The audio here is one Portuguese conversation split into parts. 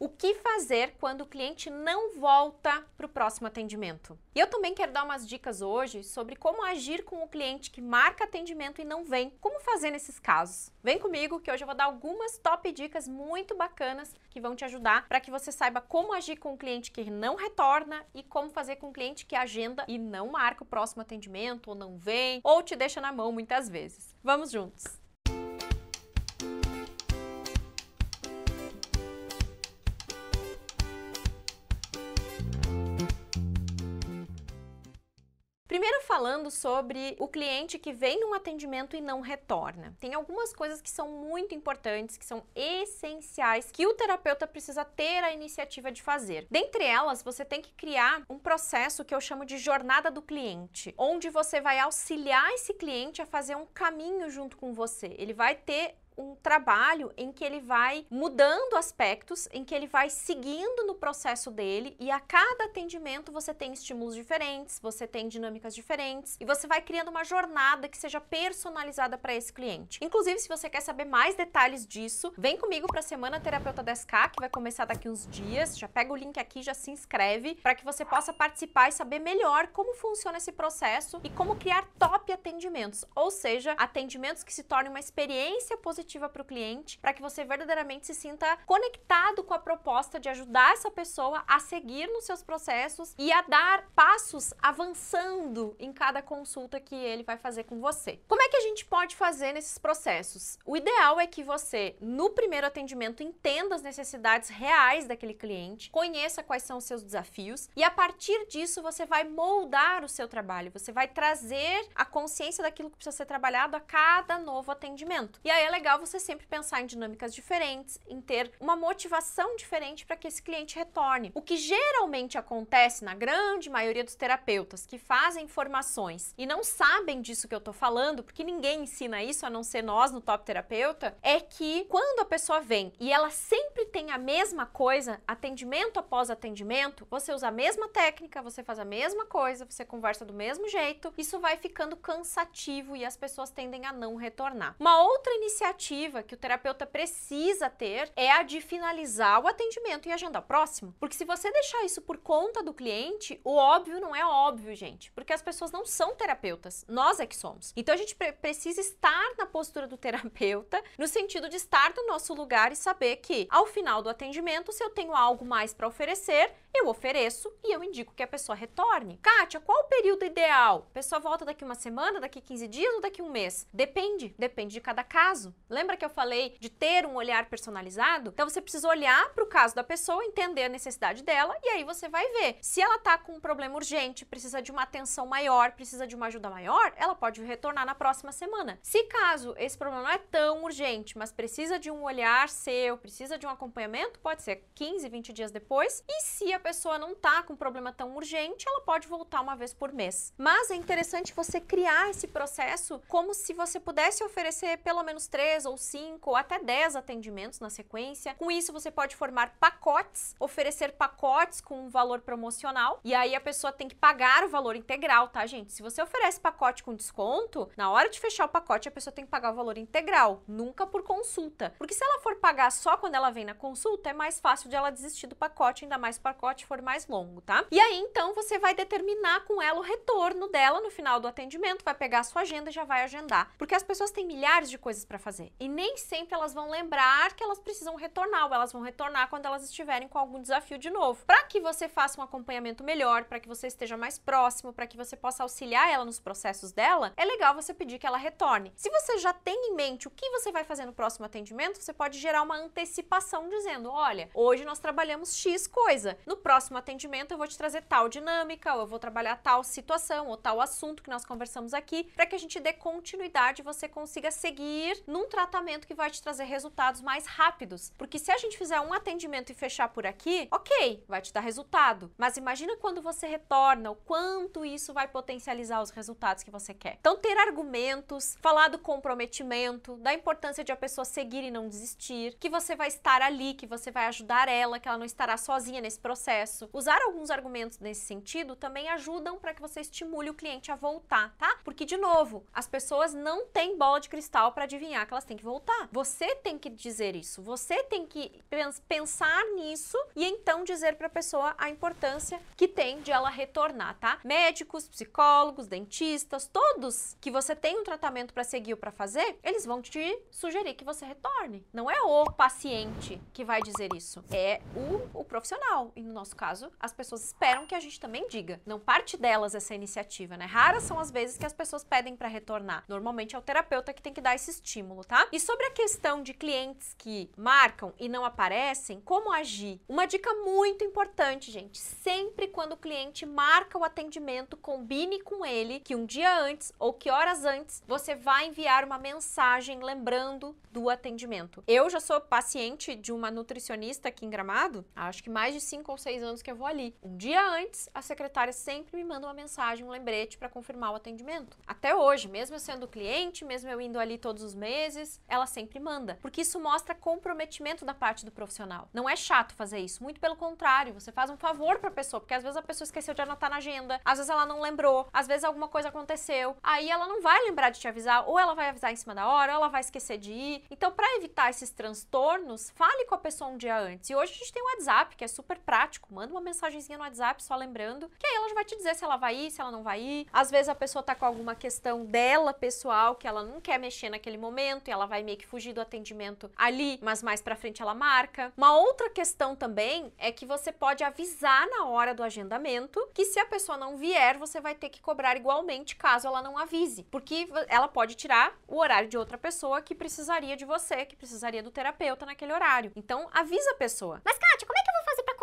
O que fazer quando o cliente não volta para o próximo atendimento? E eu também quero dar umas dicas hoje sobre como agir com o cliente que marca atendimento e não vem. Como fazer nesses casos? Vem comigo que hoje eu vou dar algumas top dicas muito bacanas que vão te ajudar para que você saiba como agir com o cliente que não retorna e como fazer com o cliente que agenda e não marca o próximo atendimento ou não vem ou te deixa na mão muitas vezes. Vamos juntos! falando sobre o cliente que vem num atendimento e não retorna. Tem algumas coisas que são muito importantes, que são essenciais, que o terapeuta precisa ter a iniciativa de fazer. Dentre elas, você tem que criar um processo que eu chamo de jornada do cliente, onde você vai auxiliar esse cliente a fazer um caminho junto com você. Ele vai ter um trabalho em que ele vai mudando aspectos, em que ele vai seguindo no processo dele e a cada atendimento você tem estímulos diferentes, você tem dinâmicas diferentes e você vai criando uma jornada que seja personalizada para esse cliente. Inclusive, se você quer saber mais detalhes disso, vem comigo para a semana Terapeuta 10K, que vai começar daqui uns dias. Já pega o link aqui, já se inscreve para que você possa participar e saber melhor como funciona esse processo e como criar top atendimentos, ou seja, atendimentos que se tornem uma experiência positiva positiva para o cliente, para que você verdadeiramente se sinta conectado com a proposta de ajudar essa pessoa a seguir nos seus processos e a dar passos avançando em cada consulta que ele vai fazer com você. Como é que a gente pode fazer nesses processos? O ideal é que você, no primeiro atendimento, entenda as necessidades reais daquele cliente, conheça quais são os seus desafios e a partir disso você vai moldar o seu trabalho, você vai trazer a consciência daquilo que precisa ser trabalhado a cada novo atendimento. E aí é legal você sempre pensar em dinâmicas diferentes, em ter uma motivação diferente para que esse cliente retorne. O que geralmente acontece na grande maioria dos terapeutas que fazem formações e não sabem disso que eu estou falando, porque ninguém ensina isso a não ser nós no Top Terapeuta, é que quando a pessoa vem e ela sempre tem a mesma coisa, atendimento após atendimento, você usa a mesma técnica, você faz a mesma coisa, você conversa do mesmo jeito, isso vai ficando cansativo e as pessoas tendem a não retornar. Uma outra iniciativa que o terapeuta precisa ter é a de finalizar o atendimento e agendar o próximo. Porque se você deixar isso por conta do cliente, o óbvio não é óbvio, gente. Porque as pessoas não são terapeutas, nós é que somos. Então a gente pre precisa estar na postura do terapeuta, no sentido de estar no nosso lugar e saber que, ao final do atendimento, se eu tenho algo mais para oferecer, eu ofereço e eu indico que a pessoa retorne. Kátia, qual o período ideal? A pessoa volta daqui uma semana, daqui 15 dias ou daqui um mês? Depende, depende de cada caso. Lembra que eu falei de ter um olhar personalizado? Então você precisa olhar para o caso da pessoa, entender a necessidade dela e aí você vai ver. Se ela está com um problema urgente, precisa de uma atenção maior, precisa de uma ajuda maior, ela pode retornar na próxima semana. Se caso esse problema não é tão urgente, mas precisa de um olhar seu, precisa de um acompanhamento, pode ser 15, 20 dias depois. E se a pessoa não tá com um problema tão urgente, ela pode voltar uma vez por mês. Mas é interessante você criar esse processo como se você pudesse oferecer pelo menos três ou cinco ou até dez atendimentos na sequência. Com isso, você pode formar pacotes, oferecer pacotes com um valor promocional, e aí a pessoa tem que pagar o valor integral, tá, gente? Se você oferece pacote com desconto, na hora de fechar o pacote, a pessoa tem que pagar o valor integral, nunca por consulta. Porque se ela for pagar só quando ela vem na consulta, é mais fácil de ela desistir do pacote, ainda mais pacote pacote for mais longo, tá? E aí, então, você vai determinar com ela o retorno dela no final do atendimento, vai pegar a sua agenda e já vai agendar. Porque as pessoas têm milhares de coisas para fazer e nem sempre elas vão lembrar que elas precisam retornar, ou elas vão retornar quando elas estiverem com algum desafio de novo. Para que você faça um acompanhamento melhor, para que você esteja mais próximo, para que você possa auxiliar ela nos processos dela, é legal você pedir que ela retorne. Se você já tem em mente o que você vai fazer no próximo atendimento, você pode gerar uma antecipação dizendo: olha, hoje nós trabalhamos X coisa. No próximo atendimento eu vou te trazer tal dinâmica, ou eu vou trabalhar tal situação, ou tal assunto que nós conversamos aqui, para que a gente dê continuidade e você consiga seguir num tratamento que vai te trazer resultados mais rápidos. Porque se a gente fizer um atendimento e fechar por aqui, ok, vai te dar resultado. Mas imagina quando você retorna, o quanto isso vai potencializar os resultados que você quer. Então, ter argumentos, falar do comprometimento, da importância de a pessoa seguir e não desistir, que você vai estar ali, que você vai ajudar ela, que ela não estará sozinha nesse processo processo. Usar alguns argumentos nesse sentido também ajudam para que você estimule o cliente a voltar, tá? Porque, de novo, as pessoas não têm bola de cristal para adivinhar que elas têm que voltar. Você tem que dizer isso, você tem que pensar nisso e então dizer para a pessoa a importância que tem de ela retornar, tá? Médicos, psicólogos, dentistas, todos que você tem um tratamento para seguir ou para fazer, eles vão te sugerir que você retorne. Não é o paciente que vai dizer isso, é o, o profissional. E no nosso caso, as pessoas esperam que a gente também diga. Não parte delas essa iniciativa, né? Raras são as vezes que as pessoas pedem para retornar. Normalmente é o terapeuta que tem que dar esse estímulo, tá? E sobre a questão de clientes que marcam e não aparecem, como agir? Uma dica muito importante, gente. Sempre quando o cliente marca o atendimento, combine com ele que um dia antes ou que horas antes você vai enviar uma mensagem lembrando do atendimento. Eu já sou paciente de uma nutricionista aqui em Gramado, acho que mais de 5 ou 6 seis anos que eu vou ali. Um dia antes, a secretária sempre me manda uma mensagem, um lembrete para confirmar o atendimento. Até hoje, mesmo eu sendo cliente, mesmo eu indo ali todos os meses, ela sempre manda, porque isso mostra comprometimento da parte do profissional. Não é chato fazer isso, muito pelo contrário, você faz um favor para a pessoa, porque às vezes a pessoa esqueceu de anotar na agenda, às vezes ela não lembrou, às vezes alguma coisa aconteceu, aí ela não vai lembrar de te avisar, ou ela vai avisar em cima da hora, ou ela vai esquecer de ir. Então, para evitar esses transtornos, fale com a pessoa um dia antes. E hoje a gente tem o WhatsApp, que é super prático automático. Manda uma mensagenzinha no WhatsApp, só lembrando, que aí ela já vai te dizer se ela vai ir, se ela não vai ir. Às vezes a pessoa tá com alguma questão dela, pessoal, que ela não quer mexer naquele momento e ela vai meio que fugir do atendimento ali, mas mais pra frente ela marca. Uma outra questão também é que você pode avisar na hora do agendamento que se a pessoa não vier, você vai ter que cobrar igualmente caso ela não avise, porque ela pode tirar o horário de outra pessoa que precisaria de você, que precisaria do terapeuta naquele horário. Então avisa a pessoa. Mas, Kátia, como é que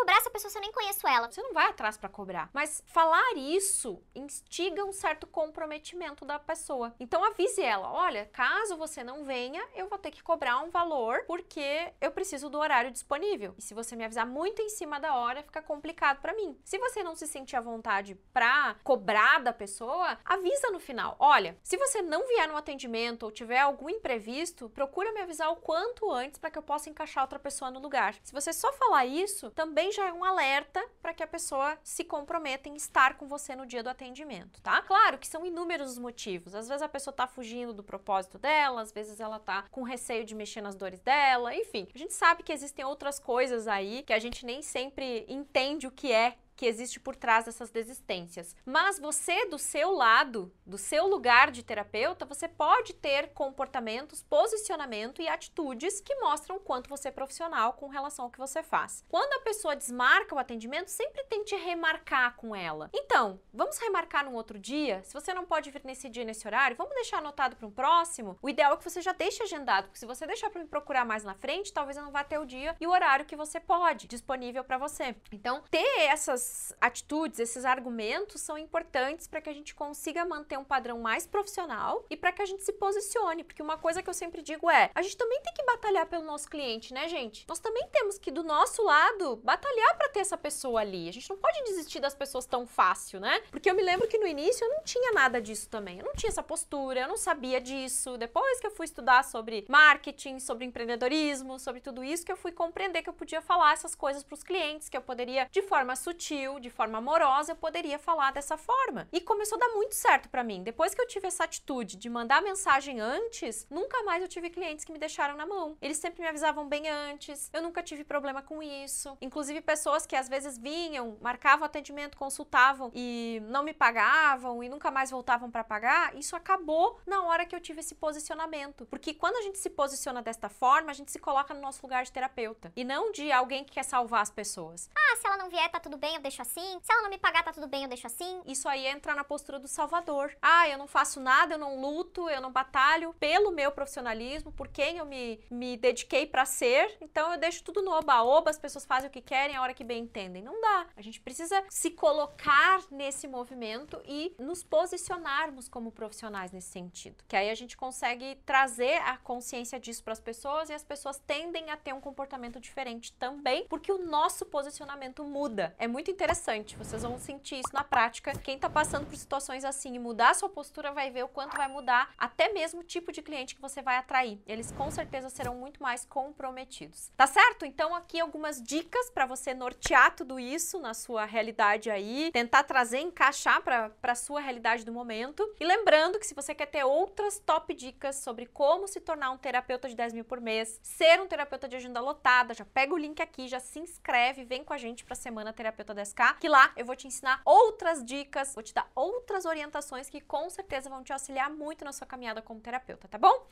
cobrar essa pessoa se eu nem conheço ela? Você não vai atrás para cobrar. Mas falar isso instiga um certo comprometimento da pessoa. Então avise ela: olha, caso você não venha, eu vou ter que cobrar um valor porque eu preciso do horário disponível. E se você me avisar muito em cima da hora, fica complicado para mim. Se você não se sentir à vontade pra cobrar da pessoa, avisa no final: olha, se você não vier no atendimento ou tiver algum imprevisto, procura me avisar o quanto antes para que eu possa encaixar outra pessoa no lugar. Se você só falar isso, também já é um alerta para que a pessoa se comprometa em estar com você no dia do atendimento, tá? Claro que são inúmeros os motivos. Às vezes a pessoa está fugindo do propósito dela, às vezes ela está com receio de mexer nas dores dela, enfim. A gente sabe que existem outras coisas aí que a gente nem sempre entende o que é que existe por trás dessas desistências. Mas você, do seu lado, do seu lugar de terapeuta, você pode ter comportamentos, posicionamento e atitudes que mostram o quanto você é profissional com relação ao que você faz. Quando a pessoa desmarca o atendimento, sempre tente remarcar com ela. Então, vamos remarcar num outro dia? Se você não pode vir nesse dia, nesse horário, vamos deixar anotado para um próximo? O ideal é que você já deixe agendado, porque se você deixar para me procurar mais na frente, talvez eu não vá ter o dia e o horário que você pode disponível para você. Então, ter essas essas atitudes, esses argumentos são importantes para que a gente consiga manter um padrão mais profissional e para que a gente se posicione, porque uma coisa que eu sempre digo é, a gente também tem que batalhar pelo nosso cliente, né, gente? Nós também temos que do nosso lado batalhar para ter essa pessoa ali. A gente não pode desistir das pessoas tão fácil, né? Porque eu me lembro que no início eu não tinha nada disso também. Eu não tinha essa postura, eu não sabia disso. Depois que eu fui estudar sobre marketing, sobre empreendedorismo, sobre tudo isso que eu fui compreender que eu podia falar essas coisas para os clientes, que eu poderia de forma sutil de forma amorosa, eu poderia falar dessa forma. E começou a dar muito certo para mim. Depois que eu tive essa atitude de mandar mensagem antes, nunca mais eu tive clientes que me deixaram na mão. Eles sempre me avisavam bem antes, eu nunca tive problema com isso. Inclusive, pessoas que às vezes vinham, marcavam atendimento, consultavam e não me pagavam e nunca mais voltavam para pagar, isso acabou na hora que eu tive esse posicionamento. Porque quando a gente se posiciona desta forma, a gente se coloca no nosso lugar de terapeuta e não de alguém que quer salvar as pessoas. Ah, se ela não vier, tá tudo bem, eu deixo assim. Se ela não me pagar, tá tudo bem, eu deixo assim. Isso aí entra na postura do salvador. Ah, eu não faço nada, eu não luto, eu não batalho pelo meu profissionalismo, por quem eu me, me dediquei para ser. Então eu deixo tudo no oba-oba, as pessoas fazem o que querem, a hora que bem entendem. Não dá. A gente precisa se colocar nesse movimento e nos posicionarmos como profissionais nesse sentido. Que aí a gente consegue trazer a consciência disso para as pessoas e as pessoas tendem a ter um comportamento diferente também, porque o nosso posicionamento muda. É muito interessante. Vocês vão sentir isso na prática. Quem está passando por situações assim e mudar a sua postura vai ver o quanto vai mudar até mesmo o tipo de cliente que você vai atrair. Eles com certeza serão muito mais comprometidos. Tá certo? Então aqui algumas dicas para você nortear tudo isso na sua realidade aí, tentar trazer, encaixar para a sua realidade do momento. E lembrando que se você quer ter outras top dicas sobre como se tornar um terapeuta de 10 mil por mês, ser um terapeuta de agenda lotada, já pega o link aqui, já se inscreve, vem com a gente para a Semana Terapeuta 10 que lá eu vou te ensinar outras dicas, vou te dar outras orientações que com certeza vão te auxiliar muito na sua caminhada como terapeuta, tá bom?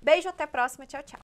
Beijo, até a próxima, tchau, tchau.